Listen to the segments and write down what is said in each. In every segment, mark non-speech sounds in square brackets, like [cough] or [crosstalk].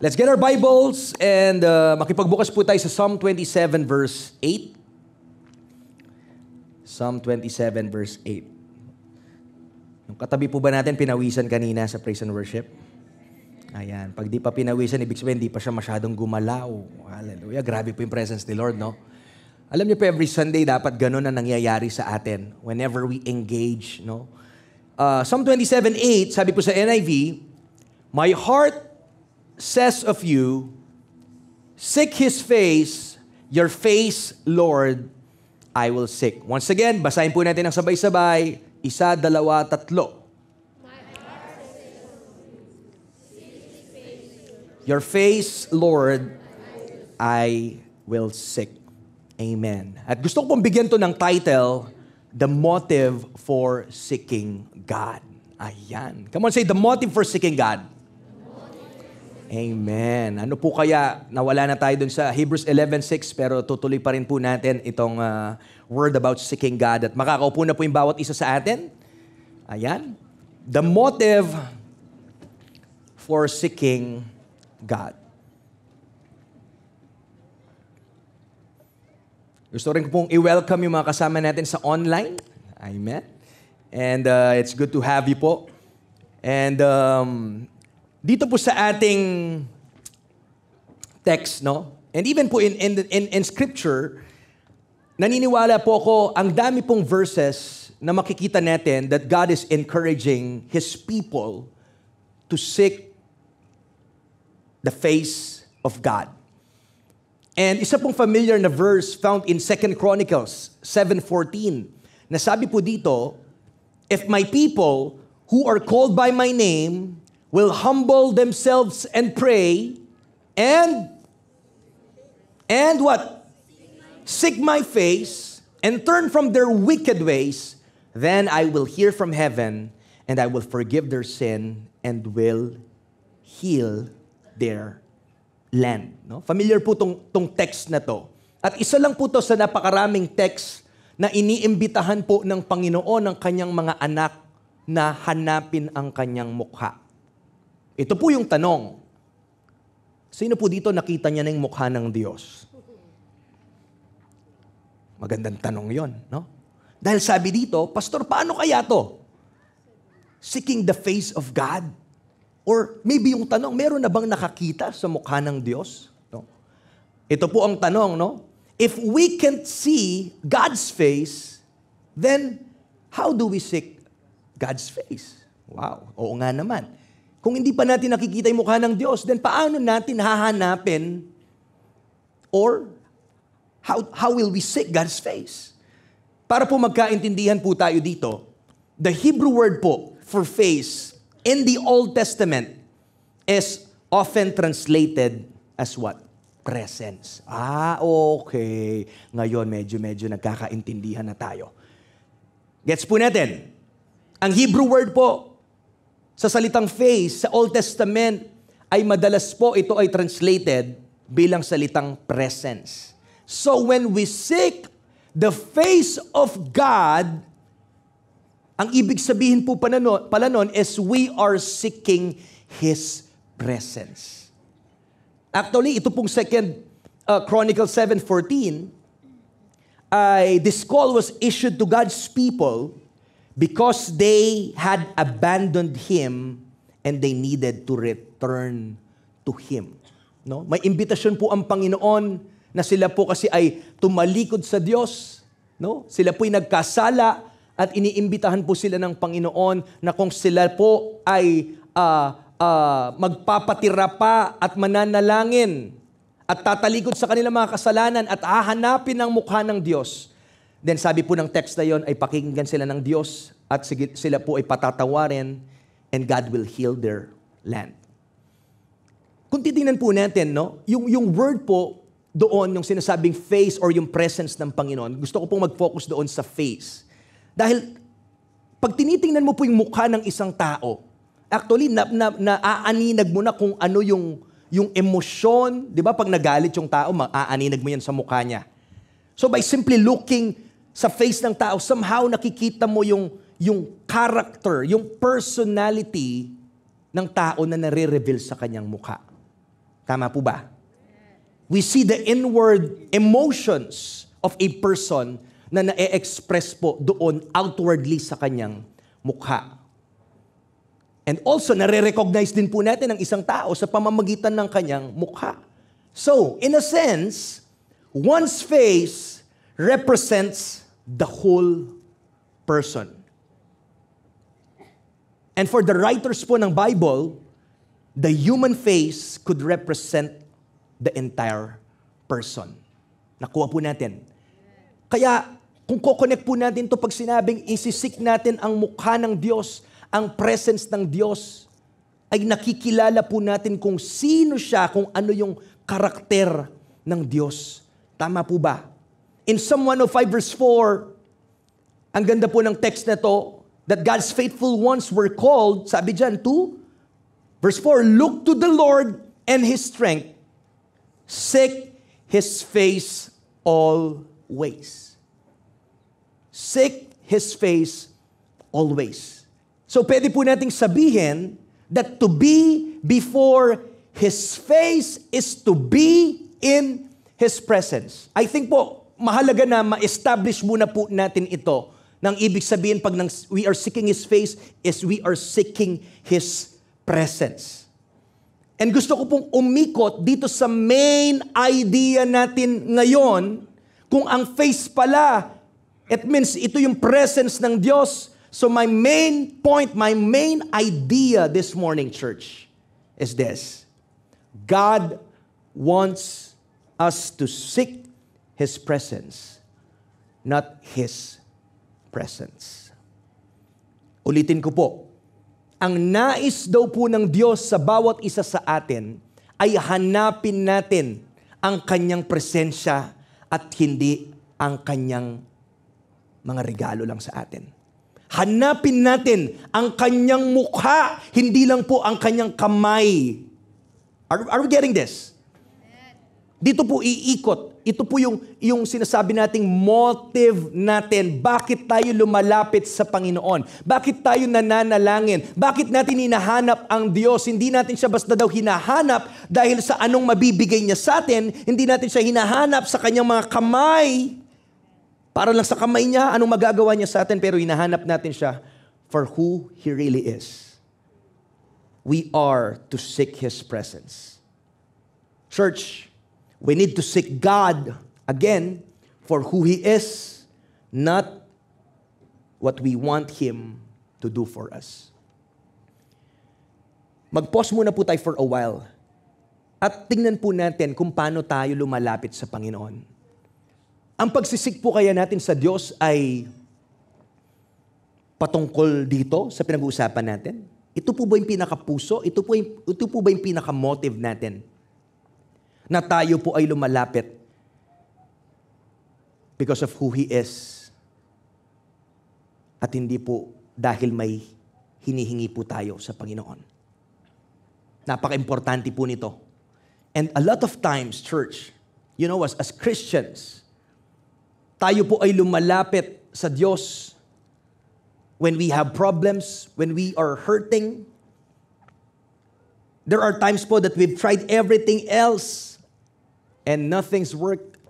Let's get our Bibles and uh, makipagbukas po tayo sa Psalm 27 verse 8. Psalm 27 verse 8. Yung katabi po ba natin pinawisan kanina sa praise and worship? Ayan. Pag di pa pinawisan, ibig sabihin, di pa siya masyadong gumalaw. Hallelujah. Grabe po yung presence ni Lord, no? Alam niyo po, every Sunday, dapat ganun ang nangyayari sa atin whenever we engage, no? Uh, Psalm 27.8, sabi po sa NIV, My heart says of you, Seek His face, your face, Lord, I will seek. Once again, basahin po natin ang sabay-sabay. Isa, dalawa, tatlo. Your face, Lord, I will seek. Amen. At gusto ko pong bigyan to ng title, The Motive for Seeking God. Ayan. Come on, say, The Motive for Seeking God. Amen. Ano po kaya, nawala na tayo dun sa Hebrews 11.6 pero tutuloy pa rin po natin itong uh, word about seeking God at makakaupo na po yung bawat isa sa atin. Ayan. The motive for seeking God. Gusto rin ko pong i-welcome yung mga kasama natin sa online. Amen. And uh, it's good to have you po. And um, dito po sa ating text, no? And even po in, in, in, in scripture, naniniwala po ako, ang dami pong verses na makikita natin that God is encouraging His people to seek the face of God. And isa pong familiar na verse found in 2 Chronicles 7.14 na sabi po dito, If my people who are called by my name will humble themselves and pray and and what seek my face and turn from their wicked ways then i will hear from heaven and i will forgive their sin and will heal their land no familiar po tong, tong text na to at isa lang po to sa napakaraming text na iniimbitahan po ng Panginoon ng kanyang mga anak na hanapin ang kanyang mukha ito po yung tanong. Sino po dito nakita niya na yung mukha ng Diyos? Magandang tanong yon, no? Dahil sabi dito, Pastor, paano kaya to? Seeking the face of God? Or maybe yung tanong, meron na bang nakakita sa mukha ng Diyos? No? Ito po ang tanong, no? If we can't see God's face, then how do we seek God's face? Wow, oo nga naman. Kung hindi pa natin nakikita yung mukha ng Diyos, then paano natin hahanapin or how, how will we seek God's face? Para po magkaintindihan po tayo dito, the Hebrew word po for face in the Old Testament is often translated as what? Presence. Ah, okay. Ngayon, medyo-medyo nagkakaintindihan na tayo. Gets po natin? Ang Hebrew word po sa salitang face, sa Old Testament, ay madalas po ito ay translated bilang salitang presence. So when we seek the face of God, ang ibig sabihin po pala noon is we are seeking His presence. Actually, ito pong second uh, Chronicles 7.14, ay this call was issued to God's people Because they had abandoned Him and they needed to return to Him. No? May imbitasyon po ang Panginoon na sila po kasi ay tumalikod sa Diyos. No? Sila po'y nagkasala at iniimbitahan po sila ng Panginoon na kung sila po ay uh, uh, magpapatira pa at mananalangin at tatalikod sa kanilang mga kasalanan at hahanapin ang mukha ng Diyos, Then sabi po ng text na yon ay pakinggan sila ng Diyos at sila po ay patatawarin and God will heal their land. Kung titingnan po natin, no, yung, yung word po doon, yung sinasabing face or yung presence ng Panginoon, gusto ko pong mag-focus doon sa face. Dahil pag tinitingnan mo po yung mukha ng isang tao, actually, na, na, naaaninag mo na kung ano yung, yung emosyon. Di ba, pag nagalit yung tao, maaaninag mo yan sa mukha niya. So by simply looking sa face ng tao, somehow nakikita mo yung, yung character, yung personality ng tao na nare-reveal sa kanyang mukha. Tama po ba? We see the inward emotions of a person na na-express po doon outwardly sa kanyang mukha. And also, nare-recognize din po natin ang isang tao sa pamamagitan ng kanyang mukha. So, in a sense, one's face represents the whole person. And for the writers po ng Bible, the human face could represent the entire person. Nakuha po natin. Kaya kung kukonek po natin to pag sinabing isisik natin ang mukha ng Diyos, ang presence ng Diyos, ay nakikilala po natin kung sino siya, kung ano yung karakter ng Diyos. Tama po ba? In Psalm 105 verse 4, ang ganda po ng text na to, that God's faithful ones were called, sabi dyan, to, verse 4, look to the Lord and His strength, seek His face always. Seek His face always. So pwede po nating sabihin that to be before His face is to be in His presence. I think po, mahalaga na ma-establish muna po natin ito. Nang ibig sabihin, pag nang we are seeking His face, is we are seeking His presence. And gusto ko pong umikot dito sa main idea natin ngayon, kung ang face pala, it means ito yung presence ng Diyos. So my main point, my main idea this morning, church, is this. God wants us to seek His presence, not His presence. Ulitin ko po, ang nais daw po ng Diyos sa bawat isa sa atin ay hanapin natin ang kanyang presensya at hindi ang kanyang mga regalo lang sa atin. Hanapin natin ang kanyang mukha, hindi lang po ang kanyang kamay. Are, are we getting this? Dito po iikot ito po yung, yung sinasabi nating motive natin. Bakit tayo lumalapit sa Panginoon? Bakit tayo nananalangin? Bakit natin hinahanap ang Diyos? Hindi natin siya basta daw hinahanap dahil sa anong mabibigay niya sa atin. Hindi natin siya hinahanap sa kanyang mga kamay. Para lang sa kamay niya, anong magagawa niya sa atin. Pero hinahanap natin siya for who He really is. We are to seek His presence. Church, We need to seek God again for who He is, not what we want Him to do for us. Mag-pause muna po tayo for a while at tingnan po natin kung paano tayo lumalapit sa Panginoon. Ang pagsisik po kaya natin sa Diyos ay patungkol dito sa pinag-uusapan natin? Ito po ba yung pinakapuso? Ito po, yung, ito po ba yung pinakamotive natin? na tayo po ay lumalapit because of who He is at hindi po dahil may hinihingi po tayo sa Panginoon. Napaka-importante po nito. And a lot of times, church, you know, as, as Christians, tayo po ay lumalapit sa Diyos when we have problems, when we are hurting. There are times po that we've tried everything else and nothing's worked,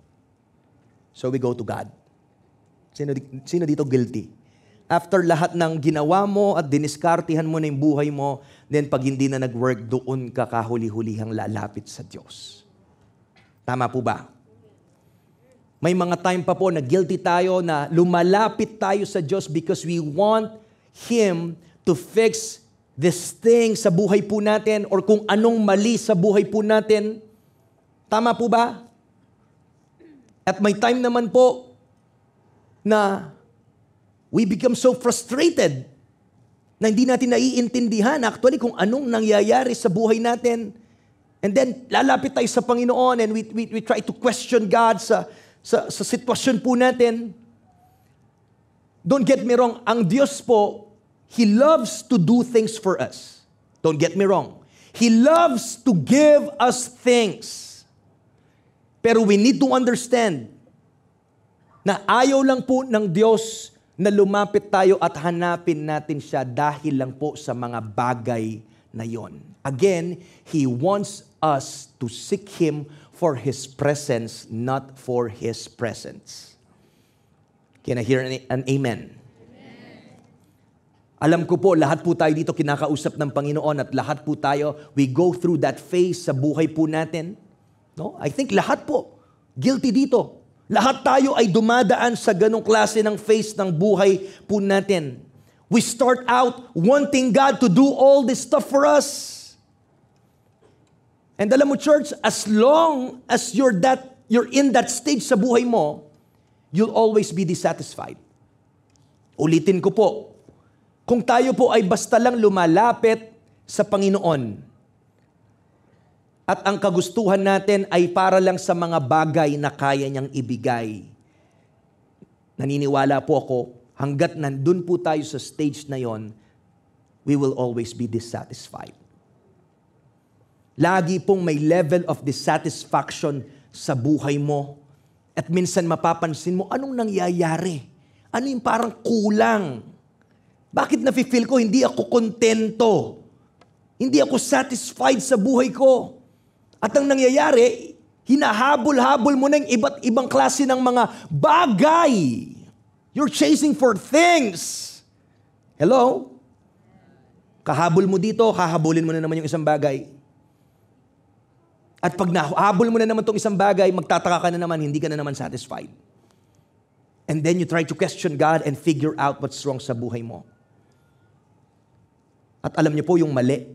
so we go to God. Sino, sino dito guilty? After lahat ng ginawa mo at diniskartihan mo na yung buhay mo, then pag hindi na nag-work, doon ka kahuli-hulihang lalapit sa Diyos. Tama po ba? May mga time pa po na guilty tayo na lumalapit tayo sa Diyos because we want Him to fix this thing sa buhay po natin or kung anong mali sa buhay po natin. Tama po ba? At may time naman po na we become so frustrated na hindi natin naiintindihan actually kung anong nangyayari sa buhay natin. And then, lalapit tayo sa Panginoon and we, we, we try to question God sa, sa, sa sitwasyon po natin. Don't get me wrong, ang Diyos po, He loves to do things for us. Don't get me wrong. He loves to give us things. Pero we need to understand na ayaw lang po ng Diyos na lumapit tayo at hanapin natin siya dahil lang po sa mga bagay na yon. Again, He wants us to seek Him for His presence, not for His presence. Can I hear an, an amen? amen? Alam ko po, lahat po tayo dito kinakausap ng Panginoon at lahat po tayo, we go through that phase sa buhay po natin No? I think lahat po, guilty dito. Lahat tayo ay dumadaan sa ganong klase ng phase ng buhay po natin. We start out wanting God to do all this stuff for us. And alam mo church, as long as you're that you're in that stage sa buhay mo, you'll always be dissatisfied. Ulitin ko po, kung tayo po ay basta lang lumalapit sa Panginoon, at ang kagustuhan natin ay para lang sa mga bagay na kaya niyang ibigay. Naniniwala po ako, hanggat nandun po tayo sa stage na yon, we will always be dissatisfied. Lagi pong may level of dissatisfaction sa buhay mo. At minsan mapapansin mo, anong nangyayari? Ano yung parang kulang? Bakit nafe-feel ko hindi ako kontento? Hindi ako satisfied sa buhay ko? At ang nangyayari, hinahabol-habol mo ng iba't ibang klase ng mga bagay. You're chasing for things. Hello? Kahabol mo dito, hahabulin mo na naman yung isang bagay. At pag nahabol mo na naman itong isang bagay, magtataka ka na naman, hindi ka na naman satisfied. And then you try to question God and figure out what's wrong sa buhay mo. At alam niyo po yung mali.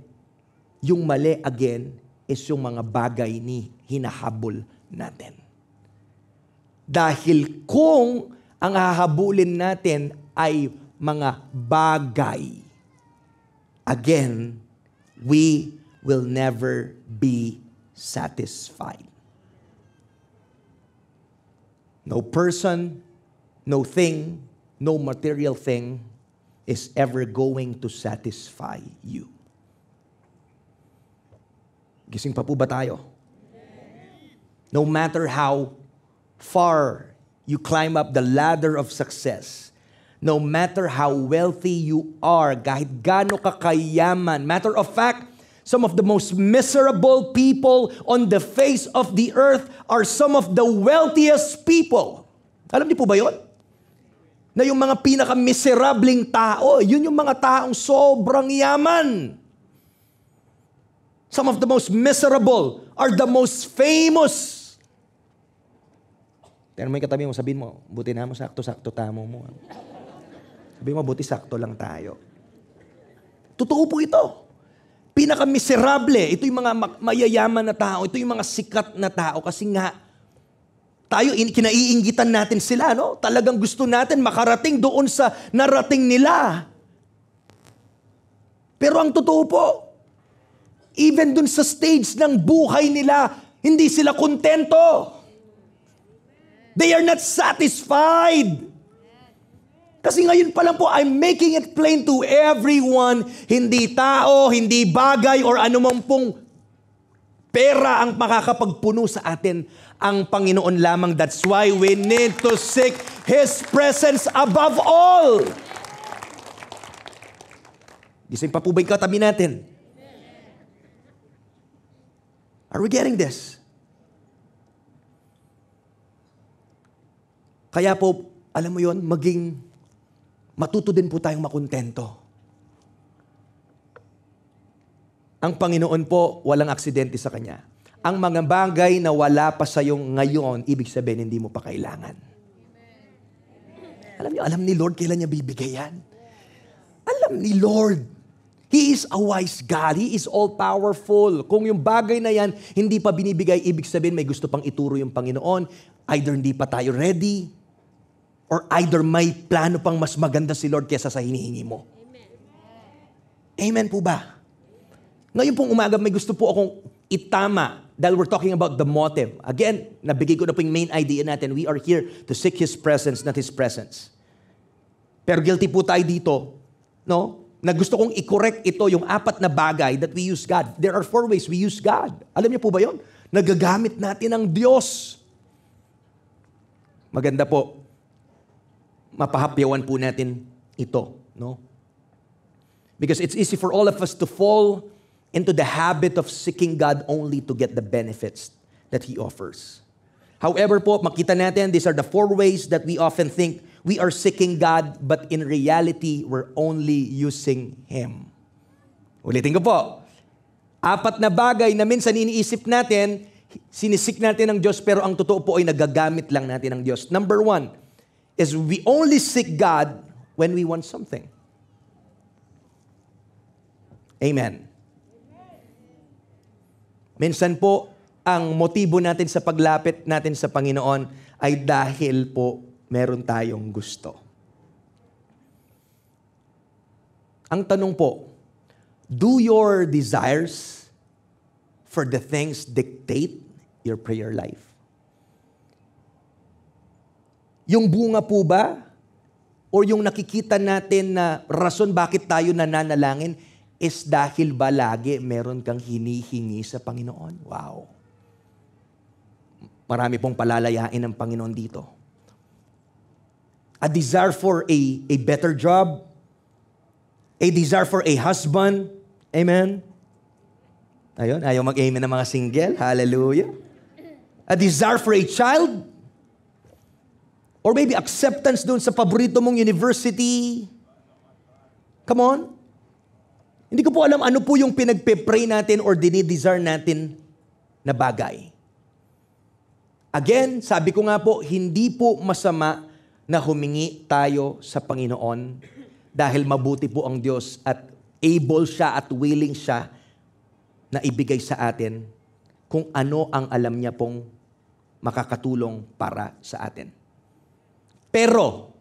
Yung mali, again, is yung mga bagay ni hinahabol natin. Dahil kung ang hahabulin natin ay mga bagay, again, we will never be satisfied. No person, no thing, no material thing is ever going to satisfy you. Gising pa po ba tayo? No matter how far you climb up the ladder of success, no matter how wealthy you are, kahit ka kayaman, matter of fact, Some of the most miserable people on the face of the earth are some of the wealthiest people. Alam niyo po ba yun? Na yung mga pinaka pinakamiserabling tao, yun yung mga taong sobrang yaman. Some of the most miserable are the most famous. Tingnan mo yung katabi mo, sabihin mo, buti na mo, sakto-sakto tamo mo. Sabihin mo, buti sakto lang tayo. Totoo po ito. Pinakamiserable. Ito yung mga mayayaman na tao. Ito yung mga sikat na tao. Kasi nga, tayo, kinaiingitan natin sila, no? Talagang gusto natin makarating doon sa narating nila. Pero ang totoo po, Even dun sa stage ng buhay nila, hindi sila kontento. They are not satisfied. Kasi ngayon pa lang po, I'm making it plain to everyone, hindi tao, hindi bagay, or anumang pong pera ang makakapagpuno sa atin ang Panginoon lamang. That's why we need to seek His presence above all. Gising pa po ba yung katabi natin? Are we getting this? Kaya po, alam mo yon maging matuto din po tayong makontento. Ang Panginoon po, walang aksidente sa Kanya. Ang mga bagay na wala pa sa iyong ngayon, ibig sabihin, hindi mo pa kailangan. Alam niyo, alam ni Lord kailan niya bibigay yan. Alam ni Lord He is a wise God. He is all-powerful. Kung yung bagay na yan, hindi pa binibigay, ibig sabihin may gusto pang ituro yung Panginoon. Either hindi pa tayo ready, or either may plano pang mas maganda si Lord kesa sa hinihingi mo. Amen, Amen po ba? Ngayon pong umaga, may gusto po akong itama dahil we're talking about the motive. Again, nabigay ko na po yung main idea natin. We are here to seek His presence, not His presence. Pero guilty po tayo dito, no? na gusto kong i-correct ito yung apat na bagay that we use God. There are four ways we use God. Alam niyo po ba yon? Nagagamit natin ang Diyos. Maganda po. Mapahapyawan po natin ito. No? Because it's easy for all of us to fall into the habit of seeking God only to get the benefits that He offers. However po, makita natin, these are the four ways that we often think we are seeking God, but in reality, we're only using Him. Ulitin ko po. Apat na bagay na minsan iniisip natin, sinisik natin ng Diyos, pero ang totoo po ay nagagamit lang natin ng Diyos. Number one is we only seek God when we want something. Amen. Minsan po, ang motibo natin sa paglapit natin sa Panginoon ay dahil po meron tayong gusto. Ang tanong po, do your desires for the things dictate your prayer life? Yung bunga po ba? O yung nakikita natin na rason bakit tayo nananalangin is dahil ba lagi meron kang hinihingi sa Panginoon? Wow! Marami pong palalayain ng Panginoon dito a desire for a, a better job, a desire for a husband. Amen? Ayun, ayaw mag-amen ng mga single. Hallelujah. A desire for a child. Or maybe acceptance doon sa paborito mong university. Come on. Hindi ko po alam ano po yung pinagpe-pray natin or dinidesire natin na bagay. Again, sabi ko nga po, hindi po masama na humingi tayo sa Panginoon dahil mabuti po ang Diyos at able siya at willing siya na ibigay sa atin kung ano ang alam niya pong makakatulong para sa atin. Pero,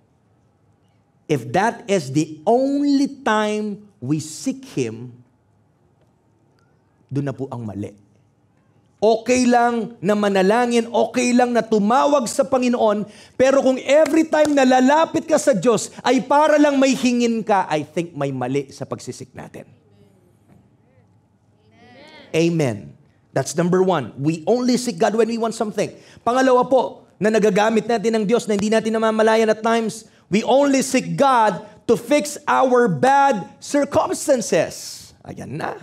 if that is the only time we seek Him, doon na po ang mali okay lang na manalangin, okay lang na tumawag sa Panginoon, pero kung every time na lalapit ka sa Diyos ay para lang may hingin ka, I think may mali sa pagsisik natin. Amen. Amen. That's number one. We only seek God when we want something. Pangalawa po, na nagagamit natin ng Diyos na hindi natin namamalayan at times, we only seek God to fix our bad circumstances. Ayan na.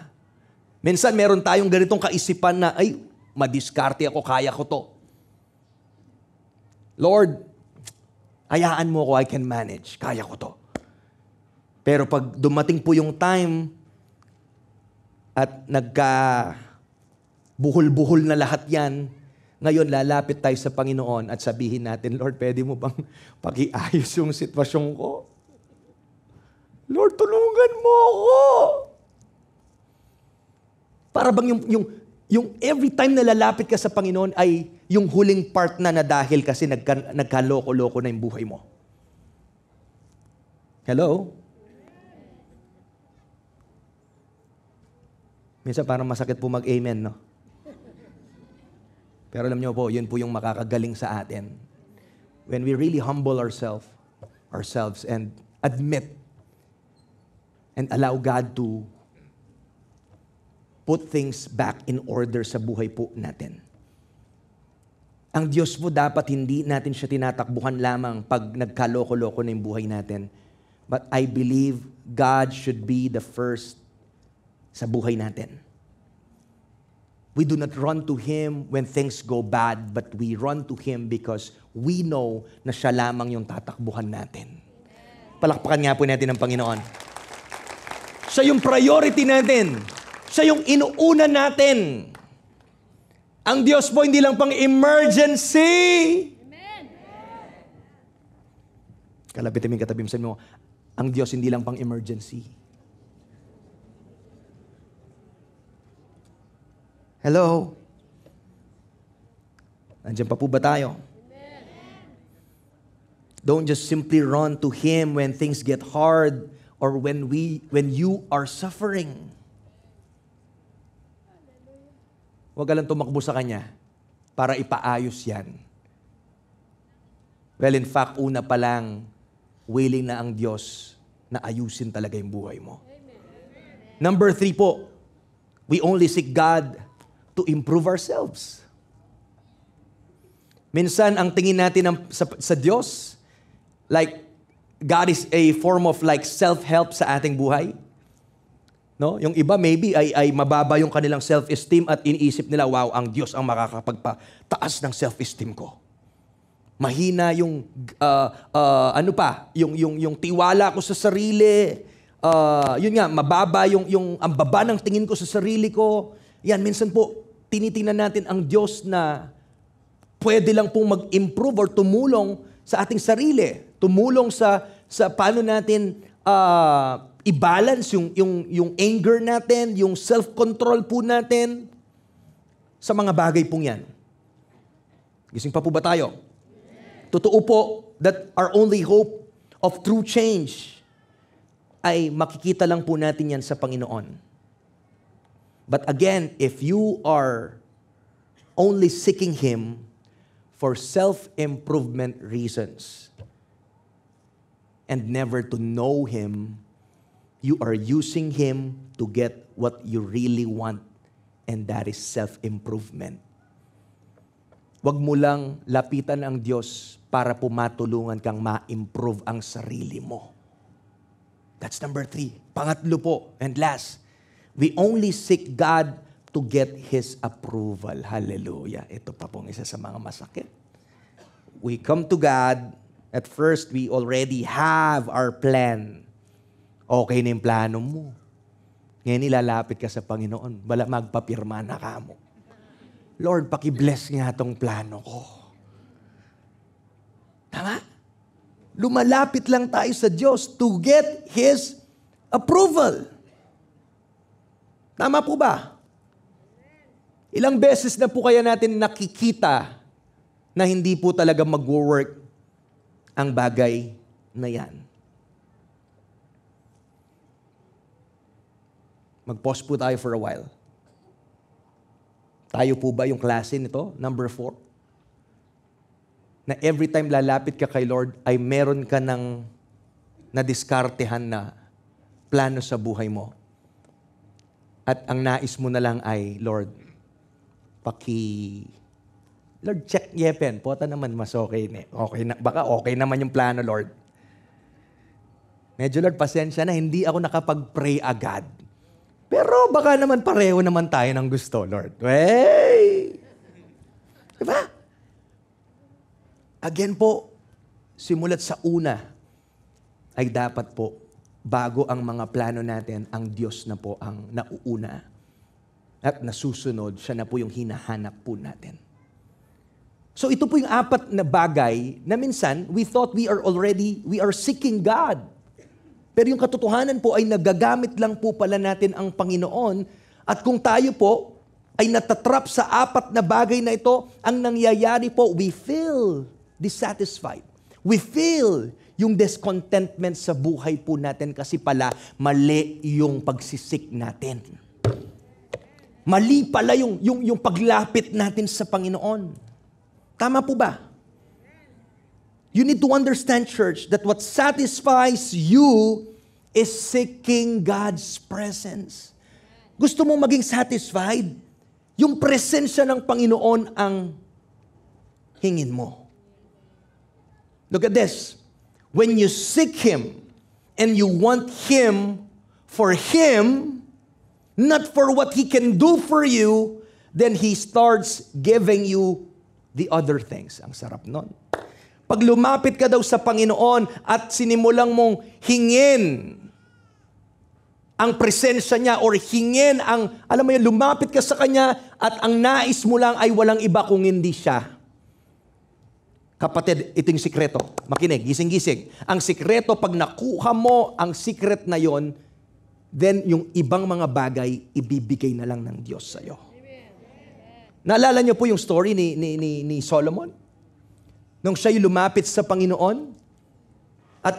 Minsan meron tayong ganitong kaisipan na, ay, Madiskarte ako, kaya ko to. Lord, ayaan mo ako, I can manage. Kaya ko to. Pero pag dumating po yung time at nagka buhol-buhol na lahat yan, ngayon lalapit tayo sa Panginoon at sabihin natin, Lord, pwede mo bang [laughs] pakiayos yung sitwasyon ko? Lord, tulungan mo ako! Para bang yung, yung, yung every time na lalapit ka sa Panginoon ay yung huling part na na dahil kasi nagka, nagkaloko-loko na yung buhay mo. Hello? Minsan parang masakit po mag-amen, no? Pero alam niyo po, yun po yung makakagaling sa atin. When we really humble ourselves, ourselves and admit and allow God to put things back in order sa buhay po natin. Ang Diyos po dapat hindi natin siya tinatakbuhan lamang pag nagkaloko-loko na yung buhay natin. But I believe God should be the first sa buhay natin. We do not run to Him when things go bad, but we run to Him because we know na siya lamang yung tatakbuhan natin. Palakpakan nga po natin ang Panginoon. Siya yung priority natin. Siya yung inuuna natin. Ang Diyos po hindi lang pang emergency. Amen. Kalapitin mo yung katabi mo, sabi mo, ang Diyos hindi lang pang emergency. Hello? Nandiyan pa po ba tayo? Amen. Don't just simply run to Him when things get hard or when, we, when you are suffering. huwag ka lang tumakbo sa kanya para ipaayos yan. Well, in fact, una pa lang, willing na ang Diyos na ayusin talaga yung buhay mo. Amen. Number three po, we only seek God to improve ourselves. Minsan, ang tingin natin ng, sa, sa Diyos, like, God is a form of like self-help sa ating buhay. No? Yung iba maybe ay, ay mababa yung kanilang self-esteem at iniisip nila, wow, ang Diyos ang makakapagpataas ng self-esteem ko. Mahina yung, uh, uh, ano pa, yung, yung, yung tiwala ko sa sarili. Uh, yun nga, mababa yung, yung ang baba ng tingin ko sa sarili ko. Yan, minsan po, tinitingnan natin ang Diyos na pwede lang pong mag-improve or tumulong sa ating sarili. Tumulong sa, sa paano natin uh, i-balance yung, yung, yung anger natin, yung self-control po natin sa mga bagay pong yan. Gising pa po ba tayo? Totoo po that our only hope of true change ay makikita lang po natin yan sa Panginoon. But again, if you are only seeking Him for self-improvement reasons and never to know Him you are using Him to get what you really want, and that is self-improvement. Huwag mo lang lapitan ang Diyos para pumatulungan kang ma-improve ang sarili mo. That's number three. Pangatlo po, and last, we only seek God to get His approval. Hallelujah. Ito pa pong isa sa mga masakit. We come to God, at first we already have our plan Okay na yung plano mo. Ngayon nilalapit ka sa Panginoon. Bala magpapirma na ka mo. Lord, paki-bless nga tong plano ko. Tama? Lumalapit lang tayo sa Diyos to get His approval. Tama po ba? Ilang beses na po kaya natin nakikita na hindi po talaga mag-work ang bagay na yan. Mag-pause po tayo for a while. Tayo po ba yung klase nito? Number four. Na every time lalapit ka kay Lord, ay meron ka ng nadiskartehan na plano sa buhay mo. At ang nais mo na lang ay, Lord, paki... Lord, check yepen. Pota naman, mas okay. Ne. okay na, baka okay naman yung plano, Lord. Medyo, Lord, pasensya na, hindi ako nakapag-pray agad. Pero baka naman pareho naman tayo ng gusto, Lord. Hey! Diba? Again po, simulat sa una, ay dapat po, bago ang mga plano natin, ang Diyos na po ang nauuna. At nasusunod, siya na po yung hinahanap po natin. So ito po yung apat na bagay na minsan we thought we are already, we are seeking God. Pero yung katotohanan po ay nagagamit lang po pala natin ang Panginoon at kung tayo po ay natatrap sa apat na bagay na ito, ang nangyayari po, we feel dissatisfied. We feel yung discontentment sa buhay po natin kasi pala mali yung pagsisik natin. Mali pala yung, yung, yung paglapit natin sa Panginoon. Tama po ba? You need to understand, church, that what satisfies you is seeking God's presence. Gusto mo maging satisfied? Yung presensya ng Panginoon ang hingin mo. Look at this. When you seek Him and you want Him for Him, not for what He can do for you, then He starts giving you the other things. Ang sarap nun. Pag lumapit ka daw sa Panginoon at sinimulang mong hingin ang presensya niya or hingin ang, alam mo yun, lumapit ka sa kanya at ang nais mo lang ay walang iba kung hindi siya. Kapatid, iting sikreto. Makinig, gising-gising. Ang sikreto, pag nakuha mo ang secret na yon, then yung ibang mga bagay, ibibigay na lang ng Diyos sa'yo. Amen. Naalala niyo po yung story ni, ni, ni, ni Solomon? nung siya'y lumapit sa Panginoon. At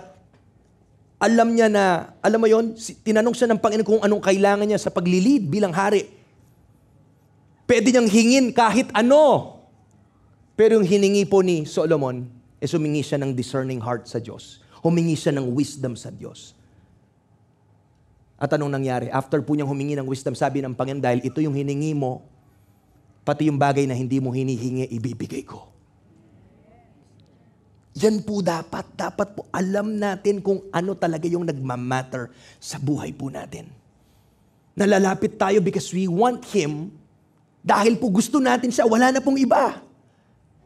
alam niya na, alam mo yon tinanong siya ng Panginoon kung anong kailangan niya sa paglilid bilang hari. Pwede niyang hingin kahit ano. Pero yung hiningi po ni Solomon, is eh, humingi siya ng discerning heart sa Diyos. Humingi siya ng wisdom sa Diyos. At anong nangyari? After po niyang humingi ng wisdom, sabi ng Panginoon, dahil ito yung hiningi mo, pati yung bagay na hindi mo hinihingi, ibibigay ko. Yan po dapat. Dapat po alam natin kung ano talaga yung nagmamatter sa buhay po natin. Nalalapit tayo because we want Him dahil po gusto natin siya. Wala na pong iba.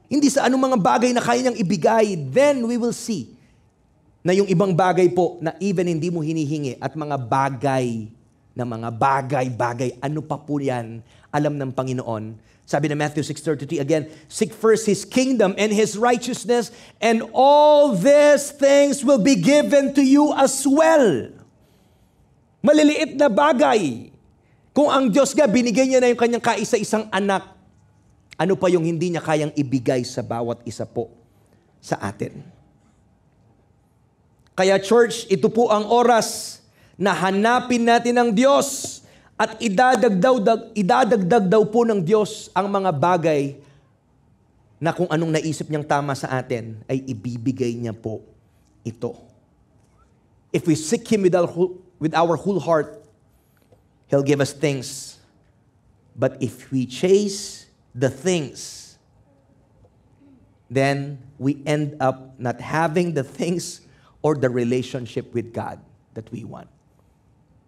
Hindi sa anong mga bagay na kaya niyang ibigay. Then we will see na yung ibang bagay po na even hindi mo hinihingi at mga bagay na mga bagay-bagay, ano pa po yan, alam ng Panginoon sabi na Matthew 6.33 again, Seek first His kingdom and His righteousness, and all these things will be given to you as well. Maliliit na bagay. Kung ang Diyos nga, binigay niya na yung kanyang kaisa-isang anak, ano pa yung hindi niya kayang ibigay sa bawat isa po sa atin. Kaya church, ito po ang oras na hanapin natin ang Diyos at idadagdag, dag, idadagdag daw po ng Diyos ang mga bagay na kung anong naisip niyang tama sa atin ay ibibigay niya po ito. If we seek Him with our, with our whole heart, He'll give us things. But if we chase the things, then we end up not having the things or the relationship with God that we want.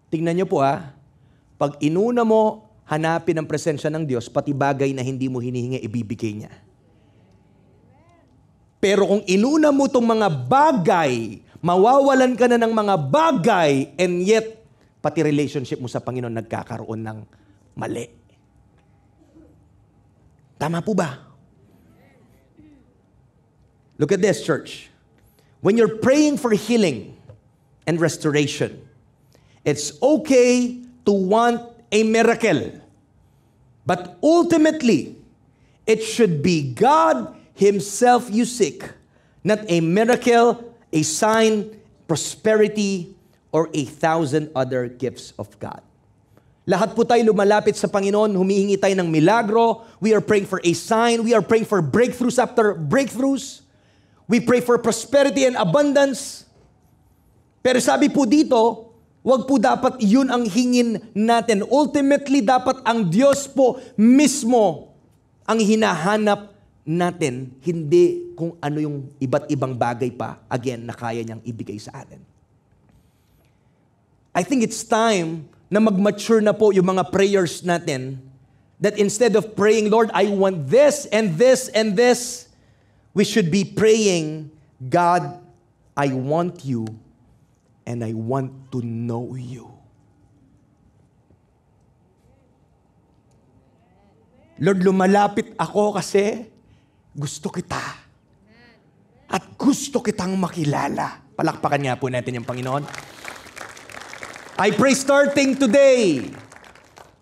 Tingnan niyo po ah, pag inuna mo, hanapin ang presensya ng Diyos, pati bagay na hindi mo hinihingi, ibibigay niya. Pero kung inuna mo itong mga bagay, mawawalan ka na ng mga bagay, and yet, pati relationship mo sa Panginoon nagkakaroon ng mali. Tama po ba? Look at this, church. When you're praying for healing and restoration, it's okay to want a miracle. But ultimately, it should be God Himself you seek, not a miracle, a sign, prosperity, or a thousand other gifts of God. Lahat po tayo lumalapit sa Panginoon, humihingi tayo ng milagro, we are praying for a sign, we are praying for breakthroughs after breakthroughs, we pray for prosperity and abundance. Pero sabi po dito, Huwag po dapat yun ang hingin natin. Ultimately, dapat ang Diyos po mismo ang hinahanap natin, hindi kung ano yung iba't ibang bagay pa, again, na kaya niyang ibigay sa atin. I think it's time na mag-mature na po yung mga prayers natin that instead of praying, Lord, I want this and this and this, we should be praying, God, I want you and I want to know you. Lord, lumalapit ako kasi gusto kita. At gusto kitang makilala. Palakpakan nga po natin yung Panginoon. I pray starting today,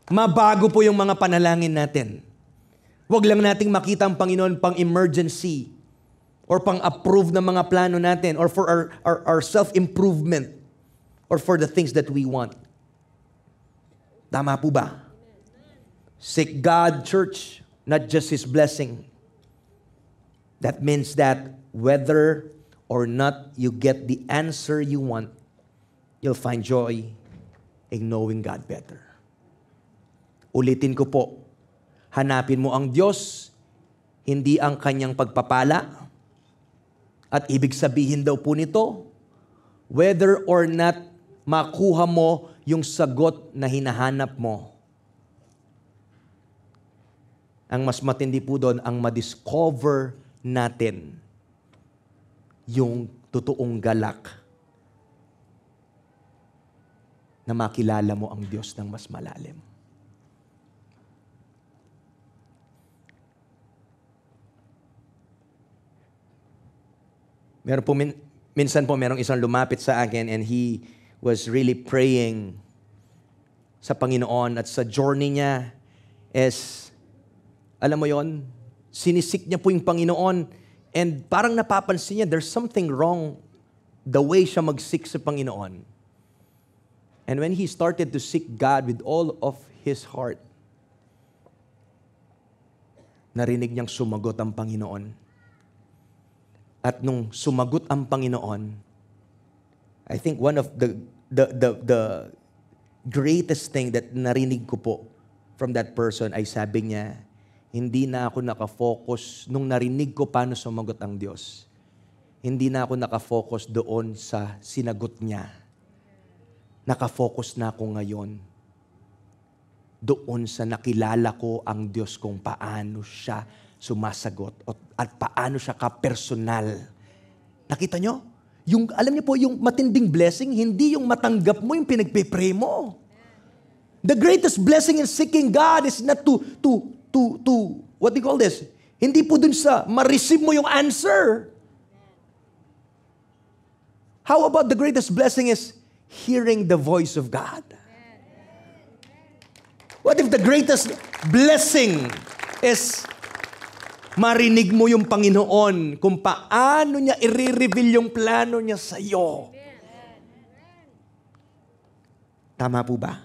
mabago po yung mga panalangin natin. Huwag lang nating makita ang Panginoon pang emergency or pang-approve ng mga plano natin or for our, our, our self-improvement or for the things that we want. Tama po ba? Seek God, church, not just His blessing. That means that whether or not you get the answer you want, you'll find joy in knowing God better. Ulitin ko po, hanapin mo ang Diyos, hindi ang kanyang pagpapala, at ibig sabihin daw po nito, whether or not makuha mo yung sagot na hinahanap mo, ang mas matindi po doon, ang madiscover natin yung totoong galak na makilala mo ang Diyos ng mas malalim. Meron po, min, minsan po merong isang lumapit sa akin and he was really praying sa Panginoon at sa journey niya is, alam mo yon sinisik niya po yung Panginoon and parang napapansin niya there's something wrong the way siya magsik sa Panginoon. And when he started to seek God with all of his heart, narinig niyang sumagot ang Panginoon at nung sumagot ang Panginoon, I think one of the the the, the greatest thing that narinig ko po from that person ay sabi niya, hindi na ako nakafocus nung narinig ko paano sumagot ang Diyos. Hindi na ako nakafocus doon sa sinagot niya. Nakafocus na ako ngayon doon sa nakilala ko ang Diyos kung paano siya sumasagot at paano siya ka-personal. Nakita nyo? Yung, alam niyo po, yung matinding blessing, hindi yung matanggap mo yung pinagpe mo. The greatest blessing in seeking God is not to, to, to, to, what do you call this? Hindi po dun sa ma-receive mo yung answer. How about the greatest blessing is hearing the voice of God? What if the greatest blessing is marinig mo yung Panginoon kung paano niya i-reveal yung plano niya sa iyo. Tama po ba?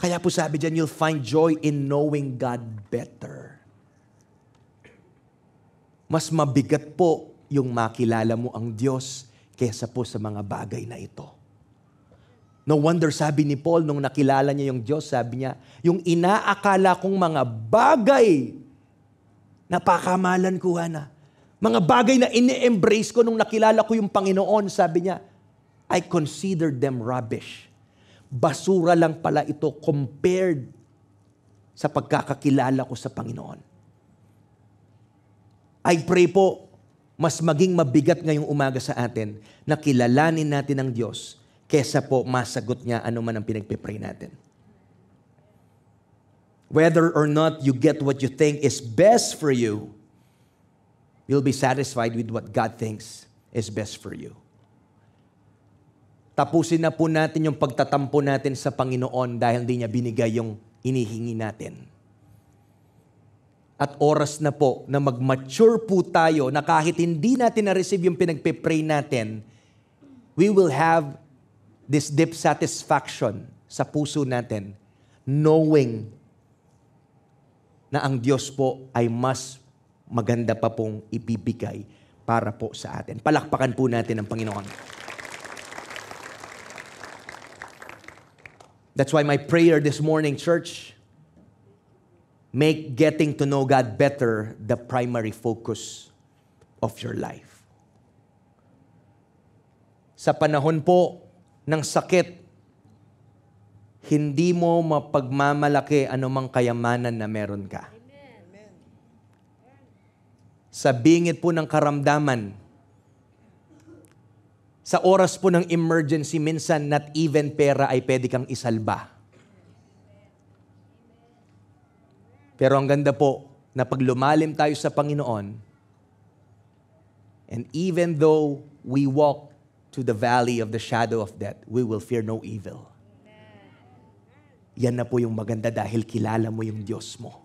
Kaya po sabi diyan, you'll find joy in knowing God better. Mas mabigat po yung makilala mo ang Diyos kesa po sa mga bagay na ito. No wonder sabi ni Paul nung nakilala niya yung Diyos, sabi niya, yung inaakala kong mga bagay Napakamalan ko, Hana. Mga bagay na ini-embrace ko nung nakilala ko yung Panginoon, sabi niya, I considered them rubbish. Basura lang pala ito compared sa pagkakakilala ko sa Panginoon. I pray po, mas maging mabigat ngayong umaga sa atin na kilalanin natin ang Diyos kesa po masagot niya anuman ang pinagpipray natin whether or not you get what you think is best for you, you'll be satisfied with what God thinks is best for you. Tapusin na po natin yung pagtatampo natin sa Panginoon dahil hindi niya binigay yung inihingi natin. At oras na po na mag-mature po tayo na kahit hindi natin na-receive yung pinagpe-pray natin, we will have this deep satisfaction sa puso natin knowing na ang Diyos po ay mas maganda pa pong ibibigay para po sa atin. Palakpakan po natin ang Panginoon. That's why my prayer this morning, church, make getting to know God better the primary focus of your life. Sa panahon po ng sakit hindi mo mapagmamalaki anumang kayamanan na meron ka. Sa bingit po ng karamdaman, sa oras po ng emergency, minsan not even pera ay pwede kang isalba. Pero ang ganda po, na pag lumalim tayo sa Panginoon, and even though we walk to the valley of the shadow of death, we will fear no evil. Yan na po yung maganda dahil kilala mo yung Diyos mo.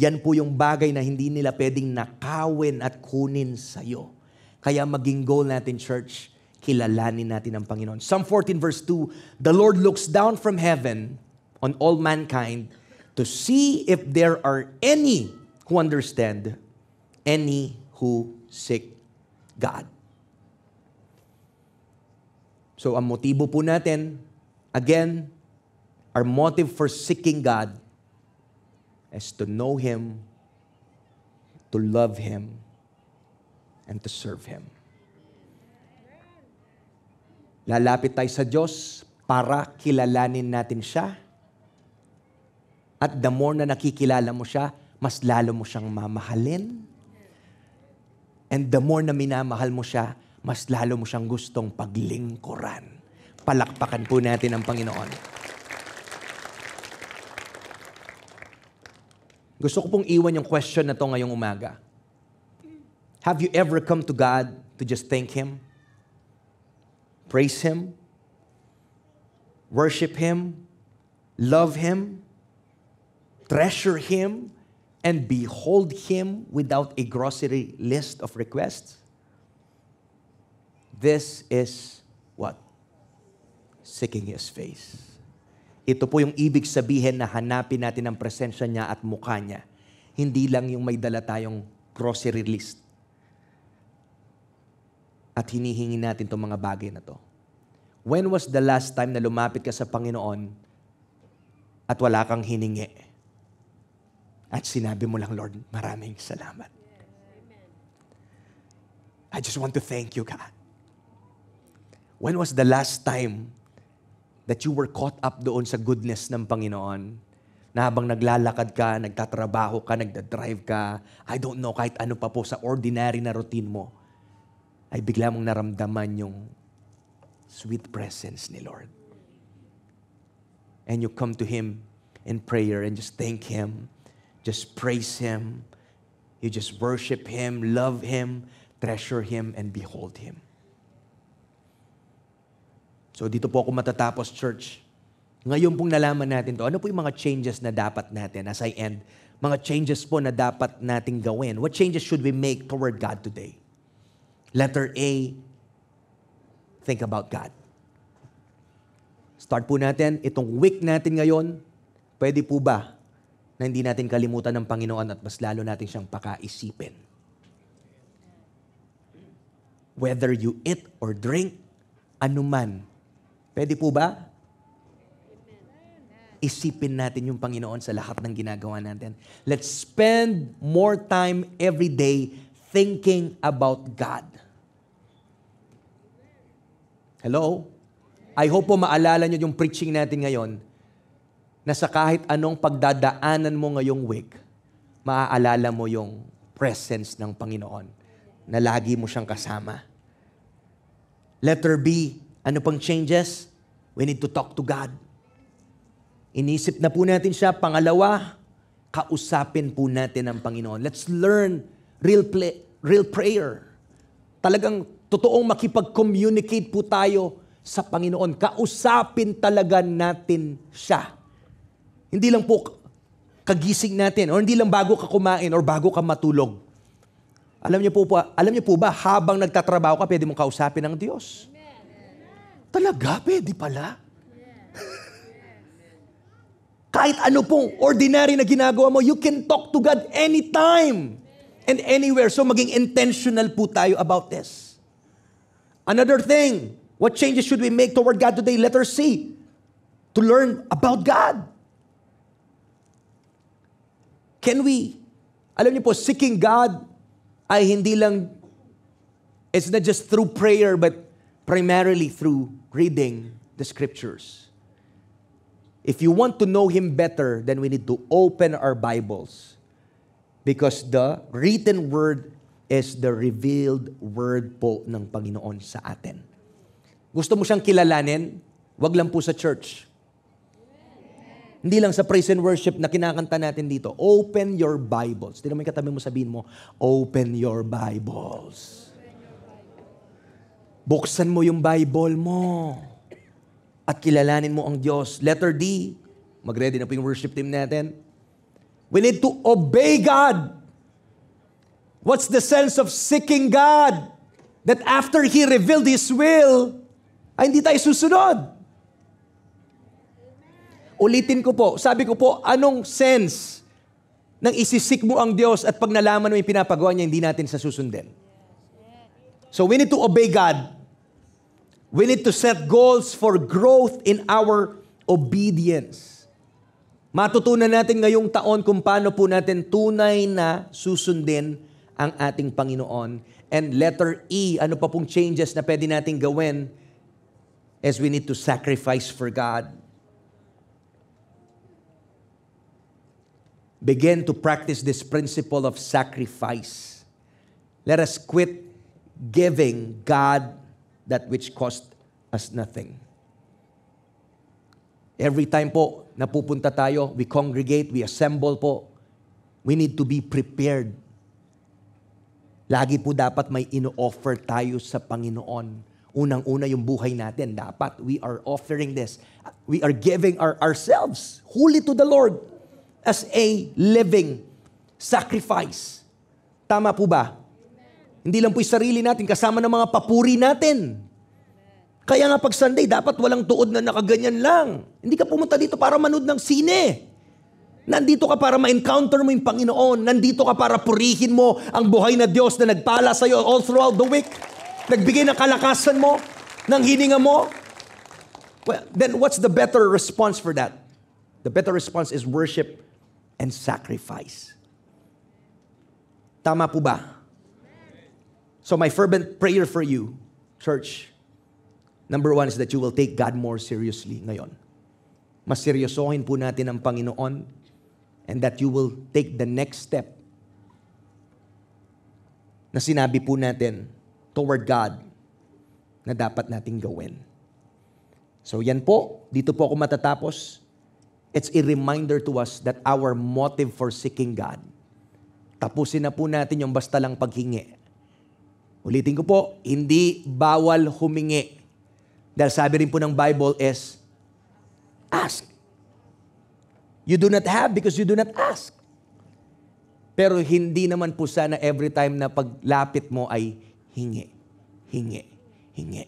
Yan po yung bagay na hindi nila pwedeng nakawin at kunin sa iyo. Kaya maging goal natin, church, kilalanin natin ang Panginoon. Psalm 14 verse 2, The Lord looks down from heaven on all mankind to see if there are any who understand, any who seek God. So ang motibo po natin, again, our motive for seeking God is to know Him, to love Him, and to serve Him. Lalapit tayo sa Diyos para kilalanin natin siya. At the more na nakikilala mo siya, mas lalo mo siyang mamahalin. And the more na minamahal mo siya, mas lalo mo siyang gustong paglingkuran. Palakpakan po natin ang Panginoon. Gusto ko pong iwan yung question na to ngayong umaga. Have you ever come to God to just thank Him? Praise Him? Worship Him? Love Him? Treasure Him? And behold Him without a grocery list of requests? This is what? Seeking His face. Ito po yung ibig sabihin na hanapin natin ang presensya niya at mukha niya. Hindi lang yung may dala tayong grocery list. At hinihingi natin itong mga bagay na to. When was the last time na lumapit ka sa Panginoon at wala kang hiningi? At sinabi mo lang, Lord, maraming salamat. I just want to thank you, God. When was the last time that you were caught up doon sa goodness ng Panginoon. Na habang naglalakad ka, nagtatrabaho ka, nagdadrive ka, I don't know, kahit ano pa po sa ordinary na routine mo, ay bigla mong naramdaman yung sweet presence ni Lord. And you come to Him in prayer and just thank Him, just praise Him, you just worship Him, love Him, treasure Him, and behold Him. So dito po ako matatapos, church. Ngayon pong nalaman natin to, ano po yung mga changes na dapat natin as I end? Mga changes po na dapat natin gawin. What changes should we make toward God today? Letter A, think about God. Start po natin, itong week natin ngayon, pwede po ba na hindi natin kalimutan ng Panginoon at mas lalo natin siyang pakaisipin? Whether you eat or drink, anuman Pwede po ba? Isipin natin yung Panginoon sa lahat ng ginagawa natin. Let's spend more time every day thinking about God. Hello? I hope po maalala nyo yung preaching natin ngayon na sa kahit anong pagdadaanan mo ngayong week, maaalala mo yung presence ng Panginoon na lagi mo siyang kasama. Letter B, ano pang changes? We need to talk to God. Inisip na po natin siya. Pangalawa, kausapin po natin ang Panginoon. Let's learn real, play, real prayer. Talagang totoong makipag-communicate po tayo sa Panginoon. Kausapin talaga natin siya. Hindi lang po kagising natin or hindi lang bago ka kumain or bago ka matulog. Alam niyo po, po alam niyo po ba habang nagtatrabaho ka, pwede mong kausapin ang Diyos. Amen. Talaga, pwede pala. Kahit ano pong ordinary na ginagawa mo, you can talk to God anytime and anywhere. So maging intentional po tayo about this. Another thing, what changes should we make toward God today? Letter C, to learn about God. Can we, alam niyo po, seeking God ay hindi lang, it's not just through prayer, but primarily through reading the scriptures. If you want to know Him better, then we need to open our Bibles because the written word is the revealed word po ng Panginoon sa atin. Gusto mo siyang kilalanin? Huwag lang po sa church. Hindi lang sa praise and worship na kinakanta natin dito. Open your Bibles. Hindi naman katabi mo sabihin mo, open your Bibles. Buksan mo yung Bible mo at kilalanin mo ang Diyos. Letter D, mag-ready na po yung worship team natin. We need to obey God. What's the sense of seeking God? That after He revealed His will, ay hindi tayo susunod. Ulitin ko po, sabi ko po, anong sense nang isisik mo ang Diyos at pag nalaman mo yung pinapagawa niya, hindi natin sa susundin. So we need to obey God We need to set goals for growth in our obedience. Matutunan natin ngayong taon kung paano po natin tunay na susundin ang ating Panginoon. And letter E, ano pa pong changes na pwede natin gawin as we need to sacrifice for God. Begin to practice this principle of sacrifice. Let us quit giving God that which cost us nothing. Every time po napupunta tayo, we congregate, we assemble po, we need to be prepared. Lagi po dapat may ino-offer tayo sa Panginoon. Unang-una yung buhay natin. Dapat we are offering this. We are giving our, ourselves wholly to the Lord as a living sacrifice. Tama po ba? Hindi lang po yung sarili natin, kasama ng mga papuri natin. Kaya nga pag Sunday, dapat walang tuod na nakaganyan lang. Hindi ka pumunta dito para manood ng sine. Nandito ka para ma-encounter mo yung Panginoon. Nandito ka para purihin mo ang buhay na Diyos na nagpala sa iyo all throughout the week. Nagbigay ng kalakasan mo, ng hininga mo. Well, then what's the better response for that? The better response is worship and sacrifice. Tama po ba? So my fervent prayer for you, church, number one is that you will take God more seriously ngayon. Mas seryosohin po natin ang Panginoon and that you will take the next step na sinabi po natin toward God na dapat nating gawin. So yan po, dito po ako matatapos. It's a reminder to us that our motive for seeking God, tapusin na po natin yung basta lang paghingi Ulitin ko po, hindi bawal humingi. Dahil sabi rin po ng Bible is, ask. You do not have because you do not ask. Pero hindi naman po sana every time na paglapit mo ay hingi, hingi, hingi.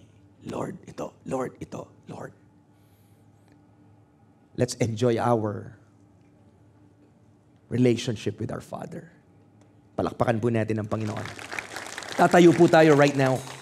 Lord, ito, Lord, ito, Lord. Let's enjoy our relationship with our Father. Palakpakan po natin ang Panginoon. Tatayo po tayo right now.